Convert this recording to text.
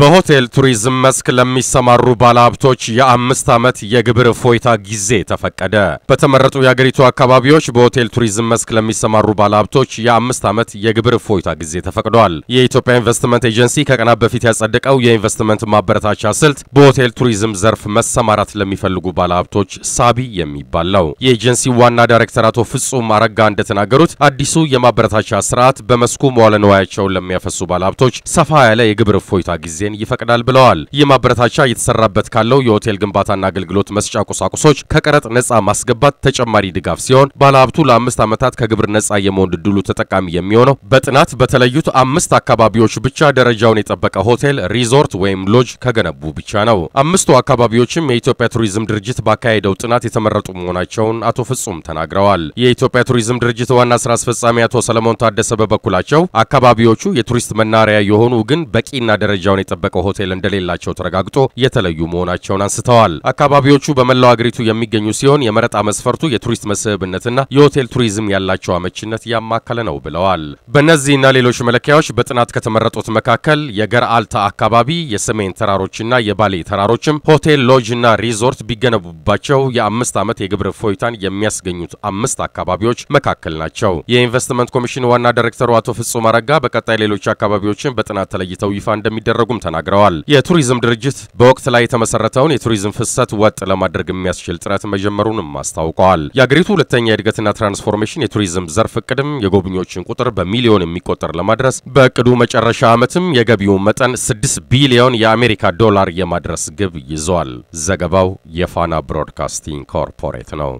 በሆቴል ቱሪዝም መስክ ለሚሰማሩ ባለሀብቶች የአምስት ዓመት የግብር እፎይታ ጊዜ ተፈቀደ። በተመረጡ የአገሪቱ አካባቢዎች በሆቴል ቱሪዝም መስክ ለሚሰማሩ ባለሀብቶች የአምስት ዓመት የግብር እፎይታ ጊዜ ተፈቅዷል። የኢትዮጵያ ኢንቨስትመንት ኤጀንሲ ከቀናት በፊት ያጸደቀው የኢንቨስትመንት ማበረታቻ ስልት በሆቴል ቱሪዝም ዘርፍ መሰማራት ለሚፈልጉ ባለሀብቶች ሳቢ የሚባል ነው። የኤጀንሲ ዋና ዳይሬክተር አቶ ፍጹም አረጋ እንደተናገሩት አዲሱ የማበረታቻ ስርዓት በመስኩ መዋለ ንዋያቸውን ለሚያፈሱ ባለሀብቶች ሰፋ ያለ የግብር እፎይታ ጊዜ ጊዜን ይፈቅዳል ብለዋል። ይህ ማበረታቻ እየተሰራበት ካለው የሆቴል ግንባታና አገልግሎት መስጫ ቁሳቁሶች ከቀረጥ ነጻ ማስገባት ተጨማሪ ድጋፍ ሲሆን ባለሀብቱ ለአምስት ዓመታት ከግብር ነጻ የመሆን ድሉ ተጠቃሚ የሚሆነው በጥናት በተለዩት አምስት አካባቢዎች ብቻ ደረጃውን የጠበቀ ሆቴል፣ ሪዞርት ወይም ሎጅ ከገነቡ ብቻ ነው። አምስቱ አካባቢዎችም የኢትዮጵያ ቱሪዝም ድርጅት ባካሄደው ጥናት የተመረጡ መሆናቸውን አቶ ፍጹም ተናግረዋል። የኢትዮጵያ ቱሪዝም ድርጅት ዋና ስራ አስፈጻሚ አቶ ሰለሞን ታደሰ በበኩላቸው አካባቢዎቹ የቱሪስት መናሪያ የሆኑ ግን በቂና ደረጃውን ያልተጠበቀው ሆቴል እንደሌላቸው ተረጋግጦ የተለዩ መሆናቸውን አንስተዋል። አካባቢዎቹ በመላው አገሪቱ የሚገኙ ሲሆን የመረጣ መስፈርቱ የቱሪስት መስህብነትና የሆቴል ቱሪዝም ያላቸው አመችነት ያማከለ ነው ብለዋል። በእነዚህና ሌሎች መለኪያዎች በጥናት ከተመረጡት መካከል የገርአልታ አካባቢ፣ የሰሜን ተራሮችና የባሌ ተራሮችም ሆቴል፣ ሎጅና ሪዞርት ቢገነቡባቸው የአምስት ዓመት የግብር እፎይታን የሚያስገኙት አምስት አካባቢዎች መካከል ናቸው። የኢንቨስትመንት ኮሚሽን ዋና ዳይሬክተሩ አቶ ፍጹም አረጋ በቀጣይ ሌሎች አካባቢዎችን በጥናት ተለይተው ይፋ እንደሚደረጉ ማድረጉም ተናግረዋል። የቱሪዝም ድርጅት በወቅት ላይ የተመሰረተውን የቱሪዝም ፍሰት ወጥ ለማድረግ የሚያስችል ጥረት መጀመሩንም አስታውቀዋል። የአገሪቱ ሁለተኛ የእድገትና ትራንስፎርሜሽን የቱሪዝም ዘርፍ እቅድም የጎብኚዎችን ቁጥር በሚሊዮን የሚቆጠር ለማድረስ በእቅዱ መጨረሻ ዓመትም የገቢው መጠን 6 ቢሊዮን የአሜሪካ ዶላር የማድረስ ግብ ይዟል። ዘገባው የፋና ብሮድካስቲንግ ኮርፖሬት ነው።